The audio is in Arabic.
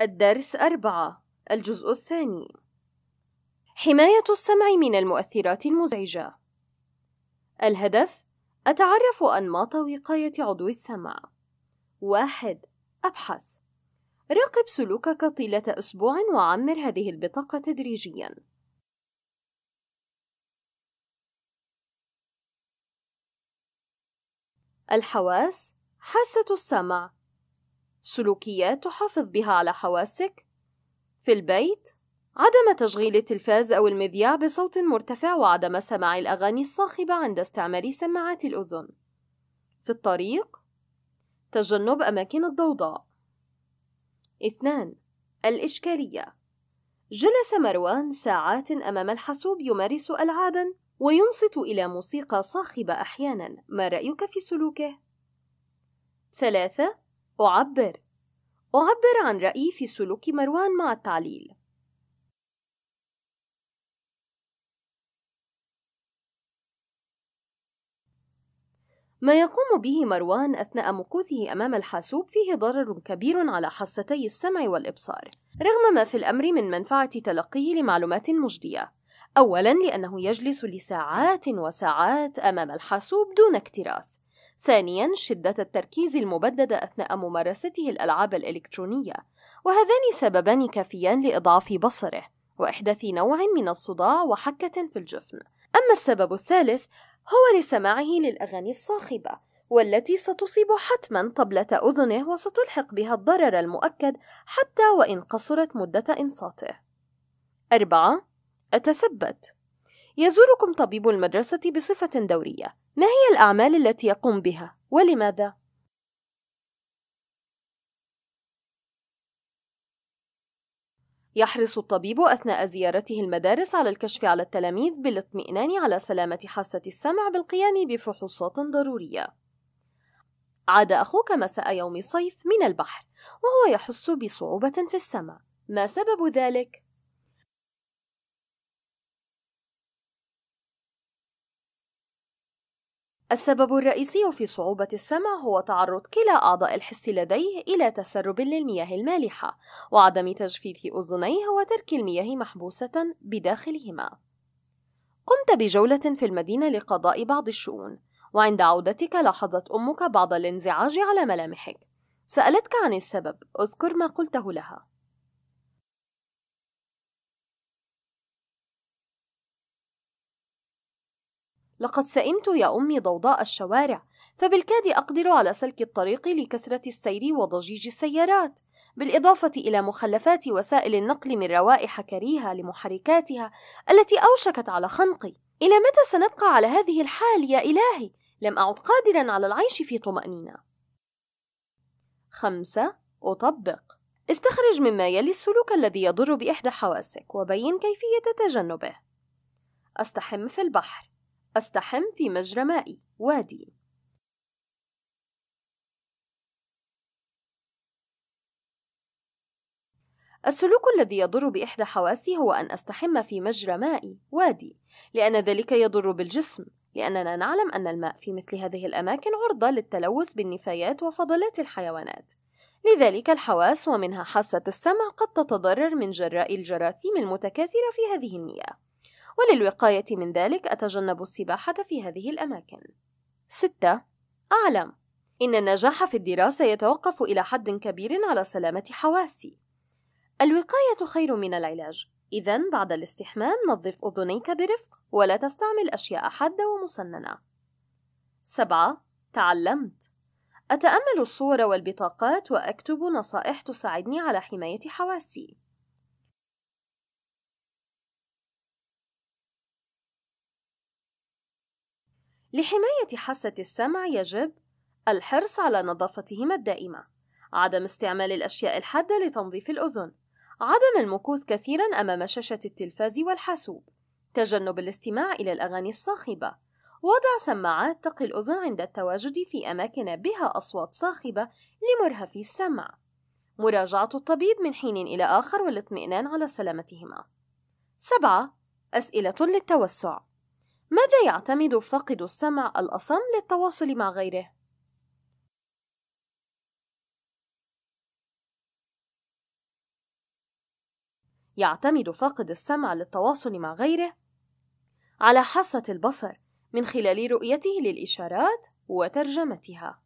الدرس أربعة الجزء الثاني حماية السمع من المؤثرات المزعجة الهدف أتعرف أنماط وقاية عضو السمع واحد أبحث راقب سلوكك طيلة أسبوع وعمر هذه البطاقة تدريجياً الحواس حاسة السمع سلوكيات تحافظ بها على حواسك في البيت عدم تشغيل التلفاز أو المذياع بصوت مرتفع وعدم سماع الأغاني الصاخبة عند استعمال سماعات الأذن في الطريق تجنب أماكن الضوضاء اثنان الإشكالية جلس مروان ساعات أمام الحاسوب يمارس ألعابا وينصت إلى موسيقى صاخبة أحيانا ما رأيك في سلوكه؟ ثلاثة أعبر أعبر عن رأيي في سلوك مروان مع التعليل ما يقوم به مروان أثناء مكوثه أمام الحاسوب فيه ضرر كبير على حاستي السمع والإبصار رغم ما في الأمر من منفعة تلقيه لمعلومات مجدية أولا لأنه يجلس لساعات وساعات أمام الحاسوب دون اكتراث ثانيا شدة التركيز المبددة أثناء ممارسته الألعاب الإلكترونية وهذان سببان كافيان لإضعاف بصره وإحداث نوع من الصداع وحكة في الجفن أما السبب الثالث هو لسماعه للأغاني الصاخبة والتي ستصيب حتما طبلة أذنه وستلحق بها الضرر المؤكد حتى وإن قصرت مدة إنصاته أربعة أتثبت يزوركم طبيب المدرسة بصفة دورية ما هي الأعمال التي يقوم بها ولماذا؟ يحرص الطبيب أثناء زيارته المدارس على الكشف على التلاميذ بالاطمئنان على سلامة حاسة السمع بالقيام بفحوصات ضرورية. عاد أخوك مساء يوم صيف من البحر وهو يحس بصعوبة في السمع، ما سبب ذلك؟ السبب الرئيسي في صعوبة السمع هو تعرض كلا أعضاء الحس لديه إلى تسرب للمياه المالحة وعدم تجفيف أذنيه وترك المياه محبوسة بداخلهما. قمت بجولة في المدينة لقضاء بعض الشؤون، وعند عودتك لاحظت أمك بعض الانزعاج على ملامحك. سألتك عن السبب، اذكر ما قلته لها. لقد سئمت يا أمي ضوضاء الشوارع فبالكاد أقدر على سلك الطريق لكثرة السير وضجيج السيارات بالإضافة إلى مخلفات وسائل النقل من روائح كريهة لمحركاتها التي أوشكت على خنقي إلى متى سنبقى على هذه الحال يا إلهي؟ لم أعد قادرا على العيش في طمأنينة خمسة أطبق استخرج مما يلي السلوك الذي يضر بإحدى حواسك وبين كيفية تجنبه أستحم في البحر أستحم في مجرى مائي وادي السلوك الذي يضر بإحدى حواسي هو أن أستحم في مجرى مائي وادي لأن ذلك يضر بالجسم لأننا نعلم أن الماء في مثل هذه الأماكن عرضة للتلوث بالنفايات وفضلات الحيوانات لذلك الحواس ومنها حاسة السمع قد تتضرر من جراء الجراثيم المتكاثرة في هذه المياه وللوقاية من ذلك أتجنب السباحة في هذه الأماكن 6. أعلم إن النجاح في الدراسة يتوقف إلى حد كبير على سلامة حواسي الوقاية خير من العلاج إذا بعد الاستحمام نظف أذنيك برفق ولا تستعمل أشياء حادة ومسننة 7. تعلمت أتأمل الصور والبطاقات وأكتب نصائح تساعدني على حماية حواسي لحماية حاسة السمع يجب الحرص على نظافتهما الدائمة، عدم استعمال الأشياء الحادة لتنظيف الأذن، عدم المكوث كثيرًا أمام شاشة التلفاز والحاسوب، تجنب الاستماع إلى الأغاني الصاخبة، وضع سماعات تقي الأذن عند التواجد في أماكن بها أصوات صاخبة لمرهفي السمع، مراجعة الطبيب من حين إلى آخر والاطمئنان على سلامتهما. 7. أسئلة للتوسع ماذا يعتمد فاقد السمع الأصم للتواصل مع غيره؟ يعتمد فاقد السمع للتواصل مع غيره على حاسة البصر من خلال رؤيته للإشارات وترجمتها